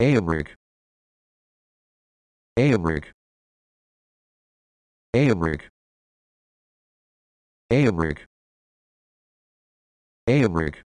Aberg. Aberg. Aberg. Aberg. Aberg.